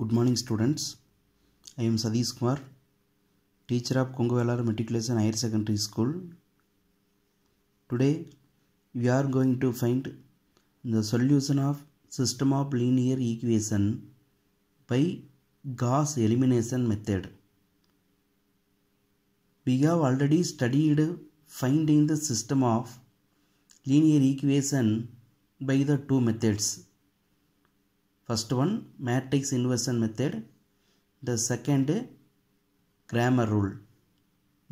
Good morning students. I am Sadish Kumar, teacher of Kongovelar Matriculation Higher Secondary School. Today we are going to find the solution of system of linear equation by Gauss elimination method. We have already studied finding the system of linear equation by the two methods First one matrix inversion method. The second grammar rule.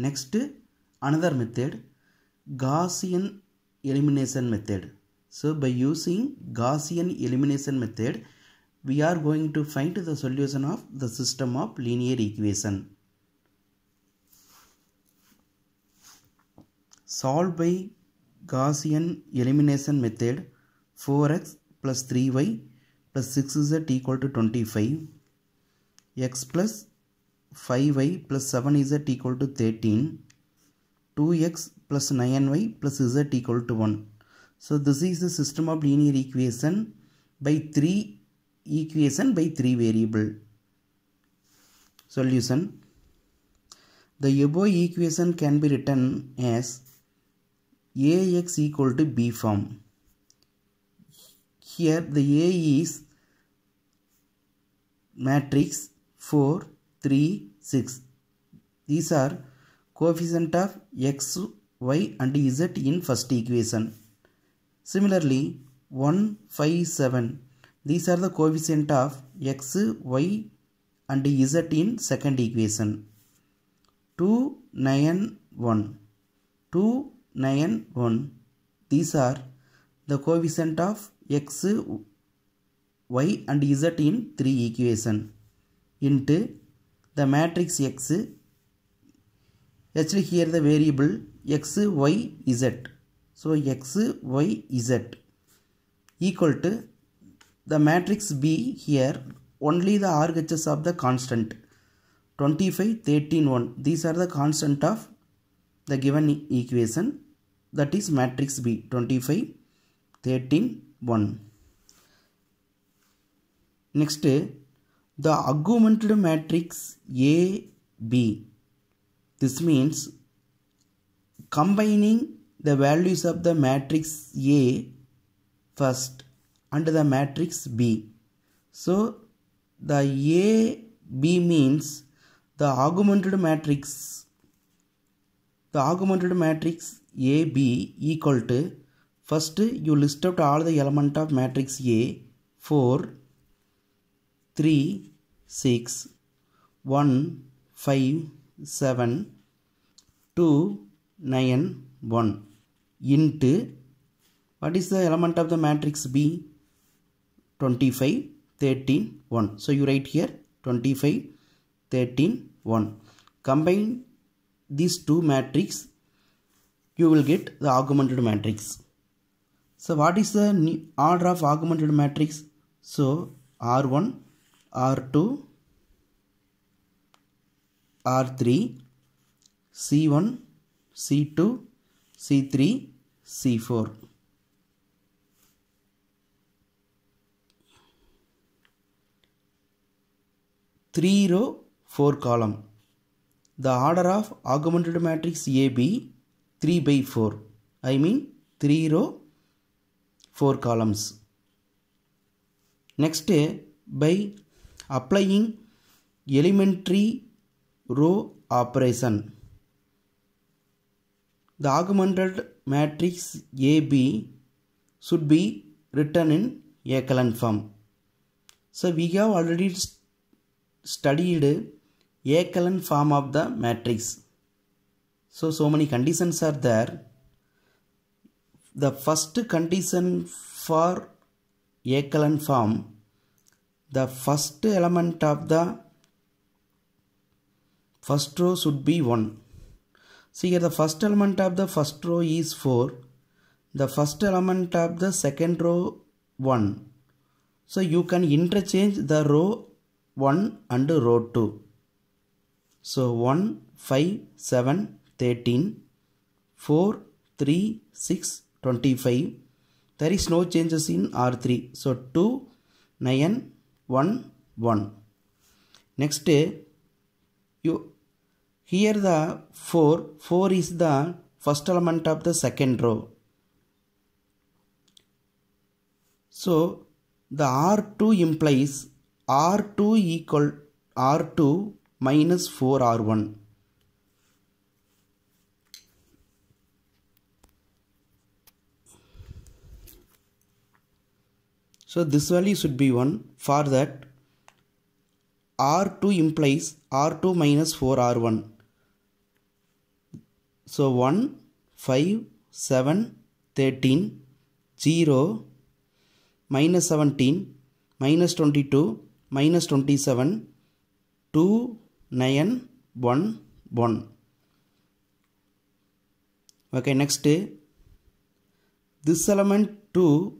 Next another method Gaussian elimination method. So by using Gaussian elimination method we are going to find the solution of the system of linear equation. Solve by Gaussian elimination method 4x plus 3y plus 6 is at equal to 25 x plus 5y plus 7 is at equal to 13 2x plus 9y plus z equal to 1 so this is the system of linear equation by 3 equation by 3 variable solution the above equation can be written as ax equal to b form here the A is matrix 4, 3, 6. These are coefficient of x, y and z in first equation. Similarly, 1, 5, 7. These are the coefficient of x, y and z in second equation. 2, 9, 1. 2, 9, 1. These are the coefficient of x, y and z in 3 equation into the matrix x actually here the variable x, y, z so x, y, z equal to the matrix B here only the RHS of the constant 25, 13, 1 these are the constant of the given equation that is matrix B 25, 13, 1. Next, the augmented matrix A B. This means combining the values of the matrix A first and the matrix B. So the A B means the augmented matrix the augmented matrix A B equal to First you list out all the element of matrix A 4, 3, 6, 1, 5, 7, 2, 9, 1 into what is the element of the matrix B 25, 13, 1. So you write here 25, 13, 1. Combine these two matrix you will get the augmented matrix. So what is the order of augmented matrix? So R1, R2, R3, C1, C2, C3, C4. Three row, four column. The order of augmented matrix AB 3 by 4. I mean 3 row 4 columns. Next, by applying elementary row operation, the augmented matrix AB should be written in echelon form. So, we have already studied echelon form of the matrix. So, so many conditions are there the first condition for echelon form, the first element of the first row should be 1. See here the first element of the first row is 4. The first element of the second row 1. So you can interchange the row 1 and row 2. So 1, 5, 7, 13, 4, 3, 6, 25 there is no changes in R3 so 2 9 1 1 next you here the 4 4 is the first element of the second row so the R2 implies R2 equal R2 minus 4R1 So this value should be 1. For that, R2 implies R2 minus 4R1. So 1, 5, 7, 13, 0, minus 17, minus 22, minus 27, 2, 9, 1, 1. Okay, next, this element 2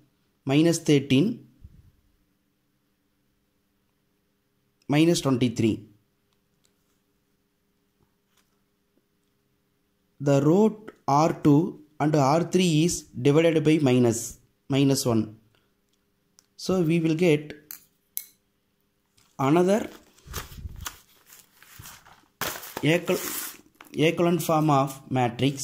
minus 13 minus 23. The root R2 and R3 is divided by minus, minus 1. So we will get another equivalent form of matrix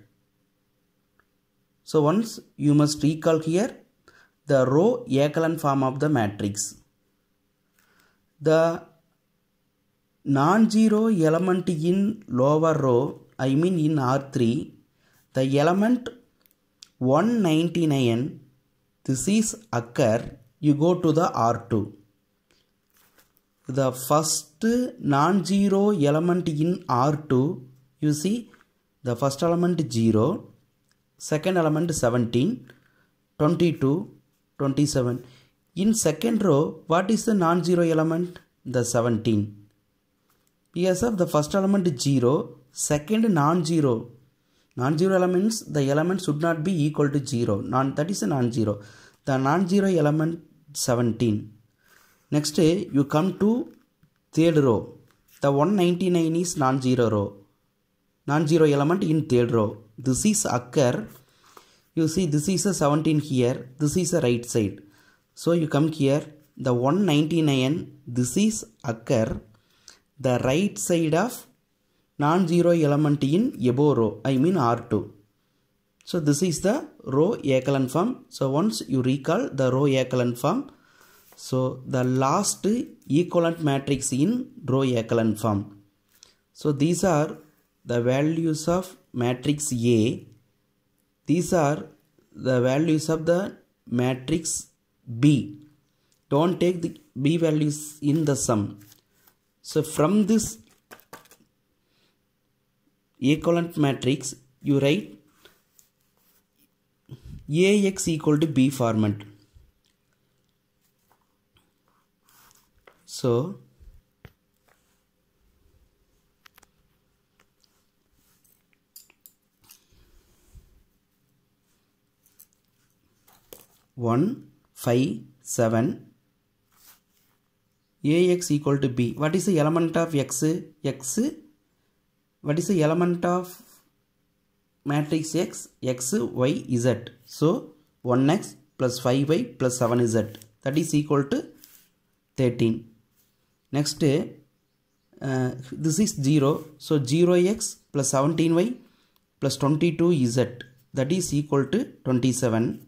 So once you must recall here the row echelon form of the matrix. The non-zero element in lower row, I mean in R3, the element 199, this is occur, you go to the R2. The first non-zero element in R2, you see the first element 0, second element 17 22 27 in second row what is the non-zero element the 17 Yes, of the first element 0 second non-zero non-zero elements the element should not be equal to 0 non that is a non-zero the non-zero element 17 next you come to third row the 199 is non-zero row non-zero element in third row this is occur you see this is a 17 here this is a right side so you come here the 199 this is occur the right side of non-zero element in above row I mean R2 so this is the row echelon form so once you recall the row echelon form so the last equivalent matrix in row echelon form so these are the values of matrix A. These are the values of the matrix B. Don't take the B values in the sum. So from this equivalent matrix, you write AX equal to B format. So 1, 5, 7. Ax equal to b. What is the element of x? x. What is the element of matrix x? x, y, z. So 1x plus 5y plus 7z. That is equal to 13. Next, uh, this is 0. So 0x plus 17y plus 22z. That is equal to 27.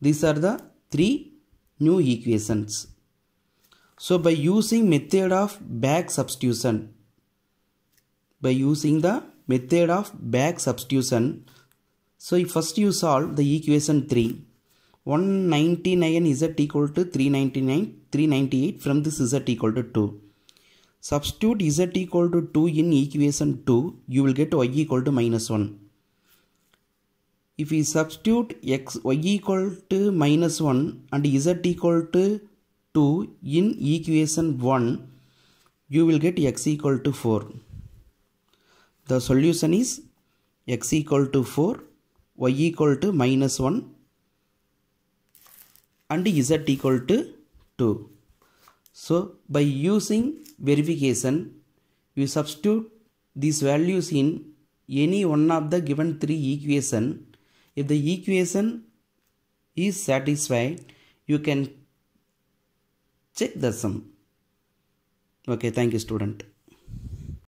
These are the three new equations. So by using method of back substitution, by using the method of back substitution, so first you solve the equation 3. 199 z equal to 399, 398 from this z equal to 2. Substitute z equal to 2 in equation 2, you will get y equal to minus 1. If we substitute x y equal to minus 1 and z equal to 2 in equation 1, you will get x equal to 4. The solution is x equal to 4, y equal to minus 1 and z equal to 2. So by using verification, you substitute these values in any one of the given three equations. If the equation is satisfied, you can check the sum. Okay, thank you student.